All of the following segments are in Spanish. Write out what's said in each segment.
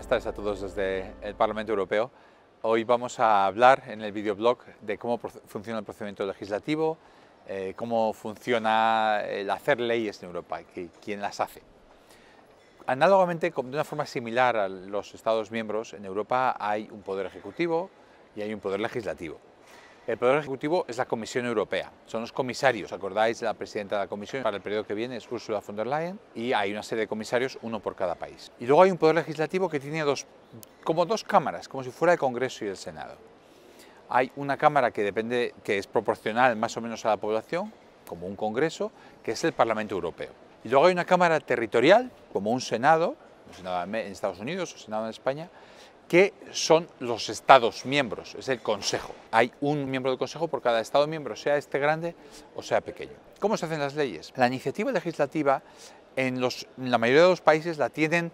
buenas tardes a todos desde el Parlamento Europeo. Hoy vamos a hablar en el videoblog de cómo funciona el procedimiento legislativo, eh, cómo funciona el hacer leyes en Europa y quién las hace. Análogamente, de una forma similar a los Estados miembros, en Europa hay un poder ejecutivo y hay un poder legislativo. El Poder Ejecutivo es la Comisión Europea, son los comisarios. ¿Acordáis la presidenta de la Comisión para el periodo que viene es Ursula von der Leyen? Y hay una serie de comisarios, uno por cada país. Y luego hay un Poder Legislativo que tiene dos, como dos cámaras, como si fuera el Congreso y el Senado. Hay una cámara que depende, que es proporcional más o menos a la población, como un Congreso, que es el Parlamento Europeo. Y luego hay una Cámara Territorial, como un Senado, un Senado en Estados Unidos o Senado en España, que son los Estados miembros, es el Consejo. Hay un miembro del Consejo por cada Estado miembro, sea este grande o sea pequeño. ¿Cómo se hacen las leyes? La iniciativa legislativa en, la mayoría de los países la tienen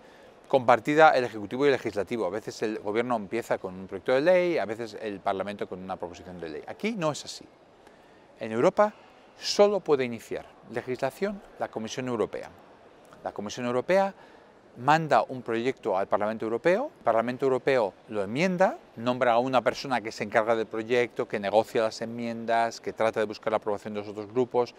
compartida el Ejecutivo y el Legislativo. A veces el Gobierno empieza con un proyecto de ley, a veces el Parlamento con una proposición de ley. Aquí no es así. En Europa solo puede iniciar legislación la Comisión Europea. La Comisión Europea manda un proyecto al Parlamento Europeo, el Parlamento Europeo lo enmienda, nombra a una persona que se encarga del proyecto, que negocia las enmiendas, que trata de buscar la aprobación de los otros grupos,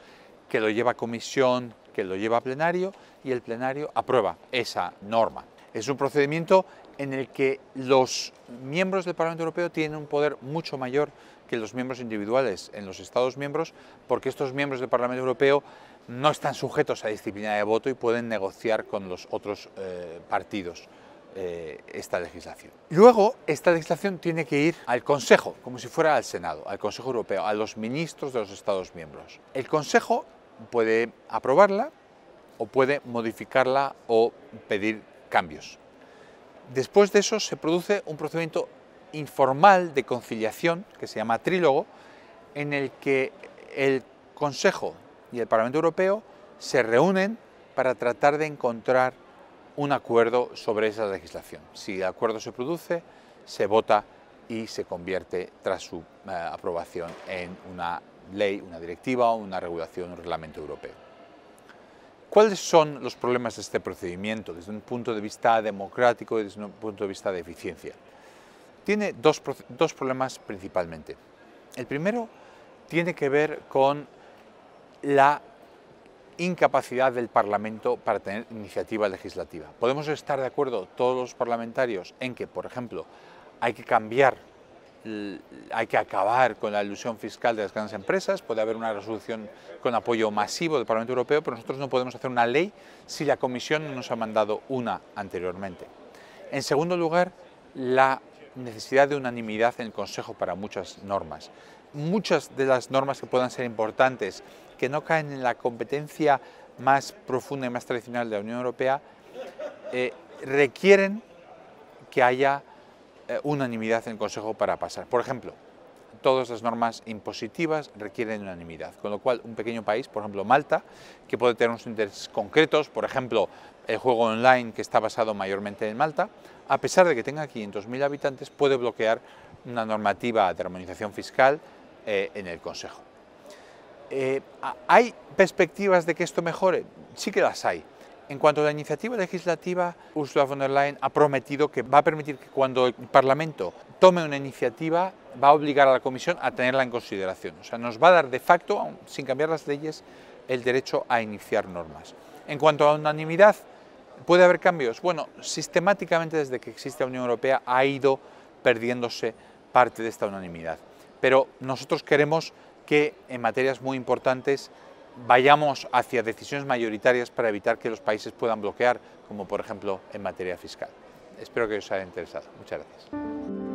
que lo lleva a comisión, que lo lleva a plenario y el plenario aprueba esa norma. Es un procedimiento en el que los miembros del Parlamento Europeo tienen un poder mucho mayor que los miembros individuales en los Estados miembros, porque estos miembros del Parlamento Europeo no están sujetos a disciplina de voto y pueden negociar con los otros eh, partidos eh, esta legislación. Luego, esta legislación tiene que ir al Consejo, como si fuera al Senado, al Consejo Europeo, a los ministros de los Estados miembros. El Consejo puede aprobarla o puede modificarla o pedir cambios. Después de eso se produce un procedimiento informal de conciliación, que se llama trílogo, en el que el Consejo y el Parlamento Europeo se reúnen para tratar de encontrar un acuerdo sobre esa legislación. Si el acuerdo se produce, se vota y se convierte tras su eh, aprobación en una ley, una directiva o una regulación, un reglamento europeo. ¿Cuáles son los problemas de este procedimiento desde un punto de vista democrático y desde un punto de vista de eficiencia? Tiene dos, problemas principalmente. El primero tiene que ver con la incapacidad del Parlamento para tener iniciativa legislativa. Podemos estar de acuerdo todos los parlamentarios en que, por ejemplo, hay que cambiar hay que acabar con la ilusión fiscal de las grandes empresas, puede haber una resolución con apoyo masivo del Parlamento Europeo, pero nosotros no podemos hacer una ley si la Comisión no nos ha mandado una anteriormente. En segundo lugar, la necesidad de unanimidad en el Consejo para muchas normas. Muchas de las normas que puedan ser importantes, que no caen en la competencia más profunda y más tradicional de la Unión Europea, eh, requieren que haya eh, unanimidad en el Consejo para pasar. Por ejemplo, todas las normas impositivas requieren unanimidad, con lo cual un pequeño país, por ejemplo Malta, que puede tener unos intereses concretos, por ejemplo el juego online que está basado mayormente en Malta, a pesar de que tenga 500.000 habitantes, puede bloquear una normativa de armonización fiscal eh, en el Consejo. Eh, ¿Hay perspectivas de que esto mejore? Sí que las hay. En cuanto a la iniciativa legislativa, Ursula von der Leyen ha prometido que va a permitir que cuando el Parlamento tome una iniciativa, va a obligar a la Comisión a tenerla en consideración. O sea, nos va a dar de facto, sin cambiar las leyes, el derecho a iniciar normas. En cuanto a unanimidad, ¿puede haber cambios? Bueno, sistemáticamente desde que existe la Unión Europea ha ido perdiéndose parte de esta unanimidad. Pero nosotros queremos que en materias muy importantes vayamos hacia decisiones mayoritarias para evitar que los países puedan bloquear, como por ejemplo en materia fiscal. Espero que os haya interesado. Muchas gracias.